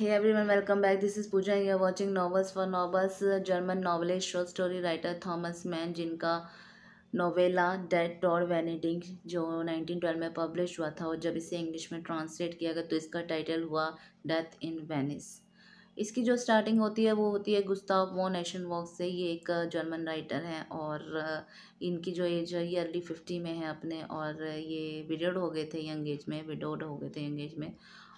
है everyone welcome back this is Puja you are watching novels for novels German novella short story writer Thomas Mann जिनका novella डेट डॉर वेनेडिंग जो 1912 में पब्लिश हुआ था और जब इसे इंग्लिश में ट्रांसलेट किया गया तो इसका टाइटल हुआ डेथ इन वेनिस इसकी जो स्टार्टिंग होती है वो होती है गुस्ताव वो नेशन वॉक से ये एक जर्मन राइटर हैं और इनकी जो एज है ये अर्ली फिफ्टी में है अपने और ये विडोड हो गए थे यंग एज में विडोड हो गए थे यंग एज में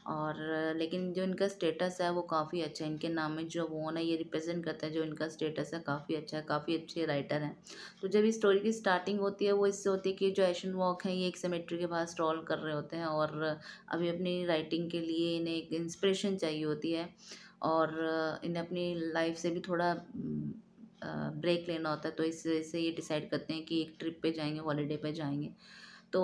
और लेकिन जो इनका स्टेटस है वो काफ़ी अच्छा है इनके नाम में जो वो ना ये रिप्रेजेंट करता है जो इनका स्टेटस है काफ़ी अच्छा है काफ़ी अच्छे राइटर हैं तो जब इस स्टोरी की स्टार्टिंग होती है वो इससे होती है कि जो एशन वॉक है ये एक सेमेट्री के बाहर स्टॉल कर रहे होते हैं और अभी अपनी राइटिंग के लिए इन्हें एक इंस्परेशन चाहिए होती है और इन्हें अपनी लाइफ से भी थोड़ा ब्रेक लेना होता है तो इससे ये डिसाइड करते हैं कि एक ट्रिप पर जाएंगे हॉलीडे पर जाएंगे तो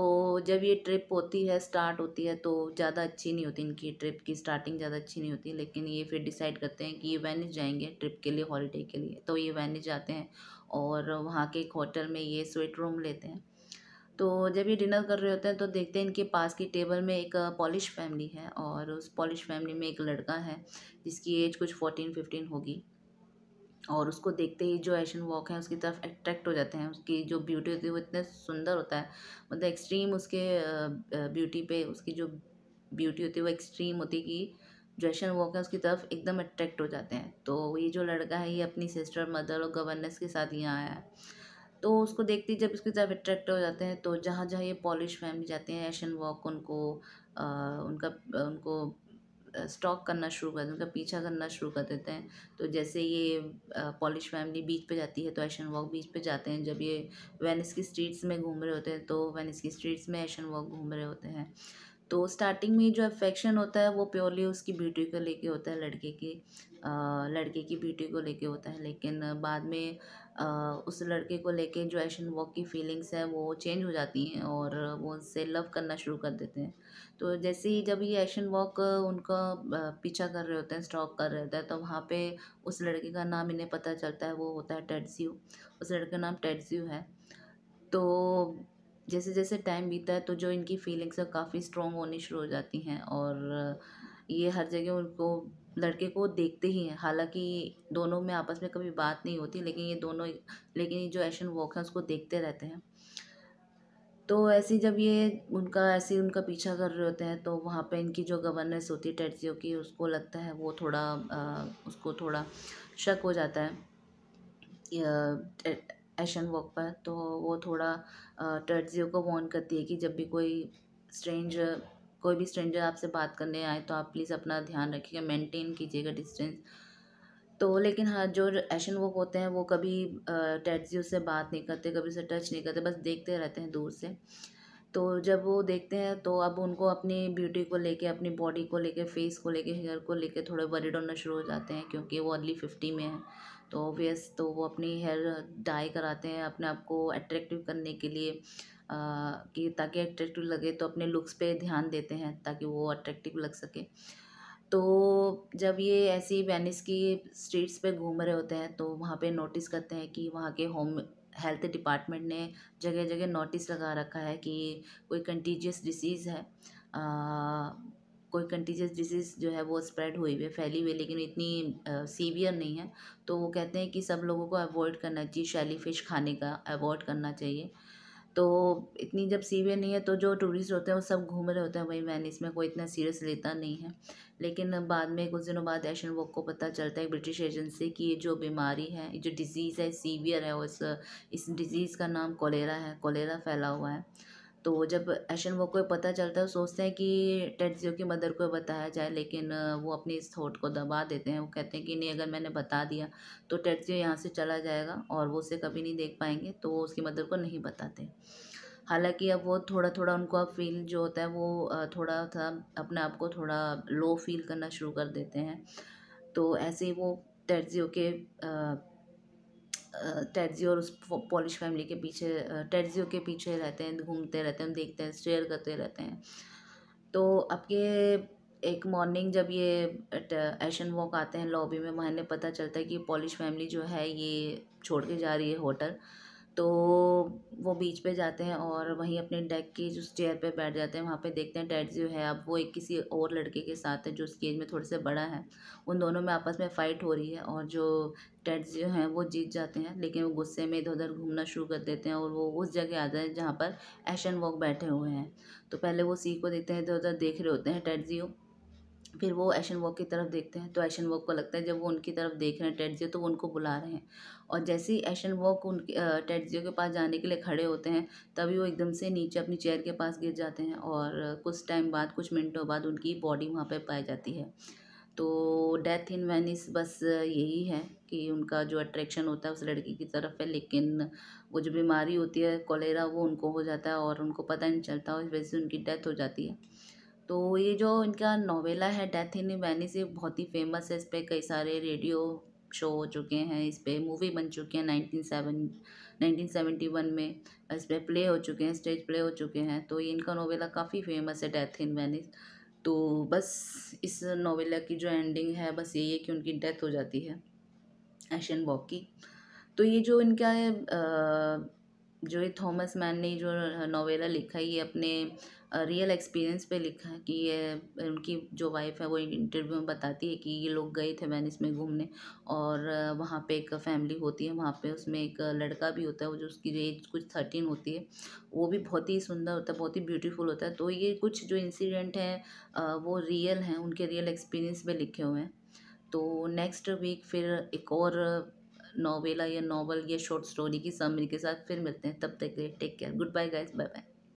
जब ये ट्रिप होती है स्टार्ट होती है तो ज़्यादा अच्छी नहीं होती इनकी ट्रिप की स्टार्टिंग ज़्यादा अच्छी नहीं होती लेकिन ये फिर डिसाइड करते हैं कि ये वैनिज जाएंगे ट्रिप के लिए हॉलीडे के लिए तो ये वैनिज जाते हैं और वहाँ के एक होटल में ये स्वेट रूम लेते हैं तो जब ये डिनर कर रहे होते हैं तो देखते हैं इनके पास की टेबल में एक पॉलिश फैमिली है और उस पॉलिश फैमिली में एक लड़का है जिसकी एज कुछ फोर्टीन फिफ्टीन होगी और उसको देखते ही जो एशियन वॉक है उसकी तरफ अट्रैक्ट हो जाते हैं उसकी जो ब्यूटी होती है वो इतने सुंदर होता है मतलब एक्सट्रीम उसके ब्यूटी पे उसकी जो ब्यूटी होती है वो एक्सट्रीम होती है कि जो एशियन वॉक है उसकी तरफ एकदम अट्रैक्ट हो जाते हैं तो ये जो लड़का है ये अपनी सिस्टर मदर और गवर्नेंस के साथ यहाँ आया है तो उसको देखते ही जब इसकी तरफ अट्रैक्ट हो जाते हैं तो जहाँ जहाँ ये पॉलिश फैमिली जाते हैं एशियन वॉक उनको आ, उनका उनको स्टॉक करना शुरू कर उनका मतलब पीछा करना शुरू कर देते हैं तो जैसे ये पॉलिश फैमिली बीच पे जाती है तो एशन वॉक बीच पे जाते हैं जब ये वेनिस की स्ट्रीट्स में घूम रहे होते हैं तो वेनिस की स्ट्रीट्स में एशन वॉक घूम रहे होते हैं तो स्टार्टिंग में जो अफेक्शन होता है वो प्योरली उसकी ब्यूटी को लेके होता है लड़के की लड़के की ब्यूटी को लेके होता है लेकिन बाद में उस लड़के को लेके जो एशन वॉक की फीलिंग्स हैं वो चेंज हो जाती हैं और वो उनसे लव करना शुरू कर देते हैं तो जैसे ही जब ये एशन वॉक उनका पीछा कर रहे होते हैं स्टॉप कर रहे होते हैं तो वहाँ पर उस लड़के का नाम इन्हें पता चलता है वो होता है टेडसीू उस लड़के का नाम टेडसीू है तो जैसे जैसे टाइम बीता है तो जो इनकी फीलिंग्स है काफ़ी स्ट्रॉन्ग होनी शुरू हो जाती हैं और ये हर जगह उनको लड़के को देखते ही हैं हालांकि दोनों में आपस में कभी बात नहीं होती लेकिन ये दोनों लेकिन ये जो एशन वॉक है उसको देखते रहते हैं तो ऐसे जब ये उनका ऐसे उनका पीछा कर रहे होते हैं तो वहाँ पे इनकी जो गवर्नेंस होती है टेट्सियो की उसको लगता है वो थोड़ा आ, उसको थोड़ा शक हो जाता है एशन वॉक पर तो वो थोड़ा टर्जियो को वॉर्न करती है कि जब भी कोई स्ट्रेंजर कोई भी स्ट्रेंजर आपसे बात करने आए तो आप प्लीज़ अपना ध्यान रखिएगा मेंटेन कीजिएगा डिस्टेंस तो लेकिन हाँ जो एशन वॉक होते हैं वो कभी टर्जियो से बात नहीं करते कभी उसे टच नहीं करते बस देखते रहते हैं दूर से तो जब वो देखते हैं तो अब उनको अपनी ब्यूटी को लेके अपनी बॉडी को लेके फेस को लेके हेयर को लेके थोड़े वरिड होना शुरू हो जाते हैं क्योंकि वो अर्ली फिफ्टी में है तो ऑबियस तो वो अपनी हेयर डाई कराते हैं अपने आप को अट्रैक्टिव करने के लिए आ, कि ताकि अट्रैक्टिव लगे तो अपने लुक्स पे ध्यान देते हैं ताकि वो अट्रैक्टिव लग सके तो जब ये ऐसी वेनिस की स्ट्रीट्स पे घूम रहे होते हैं तो वहाँ पे नोटिस करते हैं कि वहाँ के होम हेल्थ डिपार्टमेंट ने जगह जगह नोटिस लगा रखा है कि कोई कंटीजियस डिसीज़ है आ, कोई कंटीजियस डिजीज़ जो है वो स्प्रेड हुई हुई है फैली हुई है लेकिन इतनी सीवियर नहीं है तो वो कहते हैं कि सब लोगों को अवॉइड करना चाहिए शैली फिश खाने का अवॉइड करना चाहिए तो इतनी जब सीवियर नहीं है तो जो टूरिस्ट होते हैं वो सब घूम रहे होते हैं वही मैंने इसमें कोई इतना सीरियस लेता नहीं है लेकिन बाद में कुछ दिनों बाद एशन वॉक को पता चलता है ब्रिटिश एजेंसी की ये जो बीमारी है जो डिजीज़ है सीवियर है उस इस डिजीज़ का नाम कोलेरा है कोलेरा फैला हुआ है तो जब एशन वो को पता चलता है वो सोचते हैं कि टेडजियो की मदर को बताया जाए लेकिन वो अपने इस थॉट को दबा देते हैं वो कहते हैं कि नहीं अगर मैंने बता दिया तो टेडजियो यहाँ से चला जाएगा और वो उसे कभी नहीं देख पाएंगे तो वो उसकी मदर को नहीं बताते हालांकि अब वो थोड़ा थोड़ा उनको अब फील जो होता है वो थोड़ा था अपने आप को थोड़ा लो फील करना शुरू कर देते हैं तो ऐसे ही वो टेडजियो के टेड्जियो और उस पॉलिश फैमिली के पीछे टेड्जियो के पीछे रहते हैं घूमते रहते हैं देखते हैं स्टेयर करते रहते हैं तो आपके एक मॉर्निंग जब ये एशन वॉक आते हैं लॉबी में वहाँ पता चलता है कि पॉलिश फैमिली जो है ये छोड़ के जा रही है होटल तो वो बीच पे जाते हैं और वहीं अपने डेक की जो चेयर पे बैठ जाते हैं वहाँ पे देखते हैं डैड जो है अब वो एक किसी और लड़के के साथ है जो उसकी एज में थोड़े से बड़ा है उन दोनों में आपस में फ़ाइट हो रही है और जो डैड जो हैं वो जीत जाते हैं लेकिन वो गुस्से में इधर उधर घूमना शुरू कर देते हैं और वो उस जगह आ जाए जहाँ पर एशन वॉक बैठे हुए हैं तो पहले वो सी को देखते हैं इधर उधर देख रहे होते हैं डैड फिर वो एशन वॉक की तरफ देखते हैं तो एशन वॉक को लगता है जब वो उनकी तरफ देख रहे हैं टेडजियो तो वो उनको बुला रहे हैं और जैसे ही एशन वॉक उनके टेडजियो के पास जाने के लिए खड़े होते हैं तभी वो एकदम से नीचे अपनी चेयर के पास गिर जाते हैं और कुछ टाइम बाद कुछ मिनटों बाद उनकी बॉडी वहाँ पर पाई जाती है तो डेथ इन वेनिस बस यही है कि उनका जो अट्रैक्शन होता है उस लड़की की तरफ है लेकिन वो जो बीमारी होती है कोलेरा वो उनको हो जाता है और उनको पता नहीं चलता और से उनकी डेथ हो जाती है तो ये जो इनका नोवेला है डेथ इन वैनिस ये बहुत ही फेमस है इस पर कई सारे रेडियो शो हो चुके हैं इस पर मूवी बन चुकी हैं nineteen seven nineteen seventy one में इस पर प्ले हो चुके हैं स्टेज प्ले हो चुके हैं तो ये इनका नोवेला काफ़ी फेमस है डेथ इन वैनिस तो बस इस नोवेला की जो एंडिंग है बस यही है कि उनकी डेथ हो जाती है एशियन बॉक की तो ये जो इनका जो ये थॉमस मैन ने जो नोवेला लिखा है ये अपने रियल एक्सपीरियंस पे लिखा है कि ये उनकी जो वाइफ है वो इंटरव्यू में बताती है कि ये लोग गए थे वेनिस में घूमने और वहाँ पे एक फैमिली होती है वहाँ पे उसमें एक लड़का भी होता है वो जो उसकी एज कुछ थर्टीन होती है वो भी बहुत ही सुंदर होता है बहुत ही ब्यूटीफुल होता है तो ये कुछ जो इंसिडेंट हैं वो रियल हैं उनके रियल एक्सपीरियंस पर लिखे हुए हैं तो नेक्स्ट वीक फिर एक और नॉवेला या नॉवल या शॉर्ट स्टोरी की समरी के साथ फिर मिलते हैं तब तक के लिए take care good bye guys bye bye